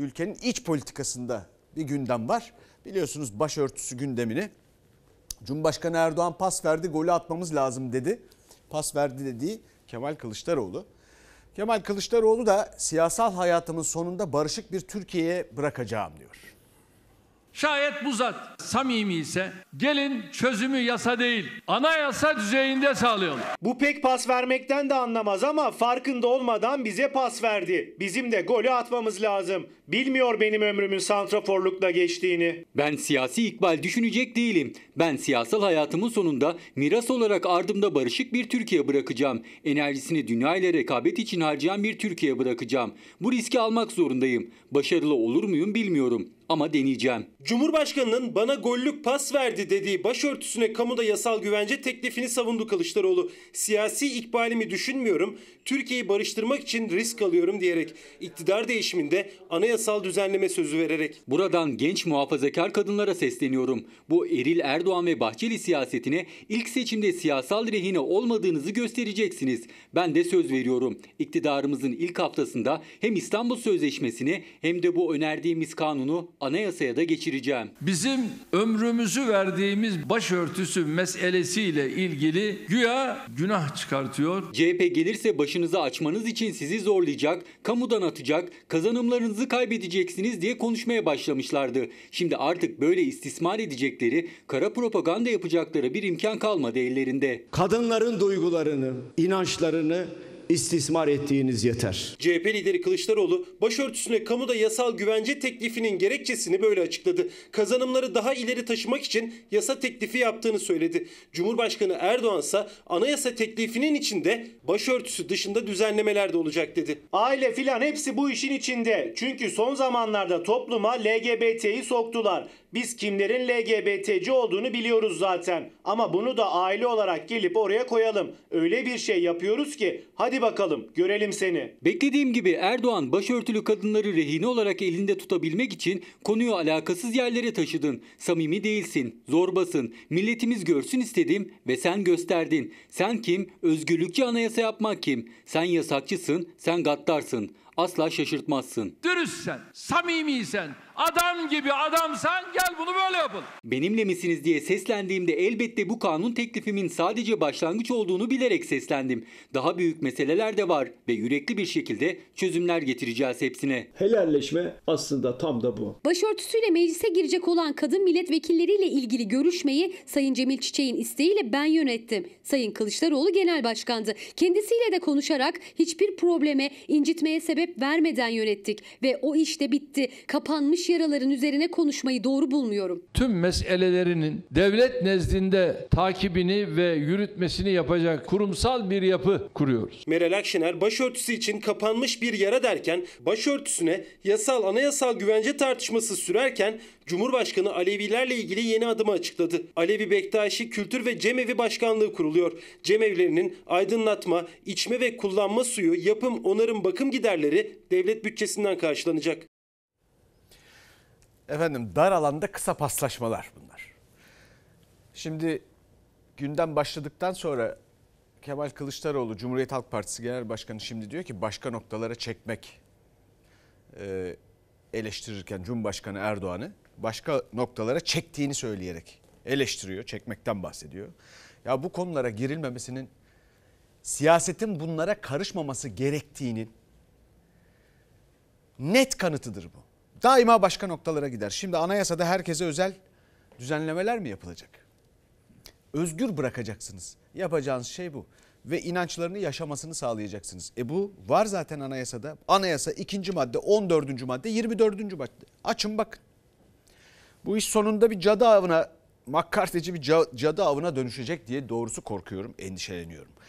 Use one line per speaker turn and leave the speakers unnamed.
ülkenin iç politikasında bir gündem var. Biliyorsunuz başörtüsü gündemini. Cumhurbaşkanı Erdoğan pas verdi, golü atmamız lazım dedi. Pas verdi dediği Kemal Kılıçdaroğlu. Kemal Kılıçdaroğlu da siyasal hayatımın sonunda barışık bir Türkiye'ye bırakacağım diyor.
Şayet bu zat samimi ise gelin çözümü yasa değil anayasa düzeyinde sağlayalım. Bu pek pas
vermekten de anlamaz ama farkında olmadan bize pas verdi. Bizim de golü atmamız lazım. Bilmiyor benim ömrümün santraforlukla geçtiğini.
Ben siyasi ikbal düşünecek değilim. Ben siyasal hayatımın sonunda miras olarak ardımda barışık bir Türkiye bırakacağım. Enerjisini dünya ile rekabet için harcayan bir Türkiye bırakacağım. Bu riski almak zorundayım. Başarılı olur muyum bilmiyorum ama deneyeceğim. Cumhurbaşkanının bana gollük pas verdi
dediği başörtüsüne kamuda yasal güvence teklifini savundu Kılıçdaroğlu. Siyasi ikbalimi düşünmüyorum, Türkiye'yi barıştırmak için risk alıyorum diyerek iktidar değişiminde
anayasal düzenleme sözü vererek. Buradan genç muhafazakar kadınlara sesleniyorum. Bu eril Erdoğan ve Bahçeli siyasetine ilk seçimde siyasal rehine olmadığınızı göstereceksiniz. Ben de söz veriyorum. İktidarımızın ilk haftasında hem İstanbul Sözleşmesi'ni hem de bu önerdiğimiz kanunu anayasaya da geçireceğim. Bizim ömrümüzü verdiğimiz başörtüsü meselesiyle ilgili güya günah çıkartıyor. CHP gelirse başınızı açmanız için sizi zorlayacak, kamudan atacak, kazanımlarınızı kaybedeceksiniz diye konuşmaya başlamışlardı. Şimdi artık böyle istismar edecekleri, kara propaganda yapacakları bir imkan kalmadı ellerinde.
Kadınların duygularını, inançlarını istismar ettiğiniz yeter.
CHP lideri Kılıçdaroğlu başörtüsüne kamuda
yasal güvence teklifinin gerekçesini böyle açıkladı. Kazanımları daha ileri taşımak için yasa teklifi yaptığını söyledi. Cumhurbaşkanı Erdoğan ise anayasa teklifinin içinde
başörtüsü dışında düzenlemeler de olacak dedi. Aile filan hepsi bu işin içinde. Çünkü son zamanlarda topluma LGBT'yi soktular. Biz kimlerin LGBT'ci olduğunu biliyoruz zaten. Ama bunu da aile olarak gelip oraya koyalım. Öyle bir şey yapıyoruz ki hadi bakalım görelim seni.
Beklediğim gibi Erdoğan başörtülü kadınları rehine olarak elinde tutabilmek için konuyu alakasız yerlere taşıdın. Samimi değilsin, zorbasın, milletimiz görsün istedim ve sen gösterdin. Sen kim? Özgürlükçü anayasa yapmak kim? Sen yasakçısın, sen gaddarsın. Asla şaşırtmazsın. Dürüstsen,
samimiysen, Adam gibi adamsan gel bunu böyle yapın.
Benimle misiniz diye seslendiğimde elbette bu kanun teklifimin sadece başlangıç olduğunu bilerek seslendim. Daha büyük meseleler de var ve yürekli bir şekilde çözümler getireceğiz hepsine. Helalleşme
aslında tam da bu. Başörtüsüyle meclise girecek olan kadın milletvekilleriyle ilgili görüşmeyi Sayın Cemil Çiçek'in isteğiyle ben yönettim. Sayın Kılıçdaroğlu genel başkandı. Kendisiyle de konuşarak hiçbir probleme, incitmeye sebep vermeden yönettik ve o iş de bitti. Kapanmış yaraların üzerine konuşmayı doğru bulmuyorum.
Tüm meselelerinin devlet nezdinde takibini ve yürütmesini yapacak kurumsal bir yapı kuruyoruz.
Meral Akşener başörtüsü için kapanmış bir yara derken başörtüsüne yasal anayasal güvence tartışması sürerken Cumhurbaşkanı Alevilerle ilgili yeni adımı açıkladı. Alevi Bektaşi Kültür ve Cemevi Başkanlığı kuruluyor. Cemevlerinin aydınlatma, içme ve kullanma suyu, yapım, onarım, bakım giderleri devlet bütçesinden karşılanacak
efendim dar alanda kısa paslaşmalar bunlar. Şimdi gündem başladıktan sonra Kemal Kılıçdaroğlu Cumhuriyet Halk Partisi Genel Başkanı şimdi diyor ki başka noktalara çekmek e, eleştirirken Cumhurbaşkanı Erdoğan'ı başka noktalara çektiğini söyleyerek eleştiriyor, çekmekten bahsediyor. Ya bu konulara girilmemesinin siyasetin bunlara karışmaması gerektiğinin net kanıtıdır bu daima başka noktalara gider. Şimdi anayasada herkese özel düzenlemeler mi yapılacak? Özgür bırakacaksınız. Yapacağınız şey bu ve inançlarını yaşamasını sağlayacaksınız. E bu var zaten anayasada. Anayasa 2. madde, 14. madde, 24. madde. Açın bakın. Bu iş sonunda bir cadı avına, makkarteci bir cadı avına dönüşecek diye doğrusu korkuyorum, endişeleniyorum.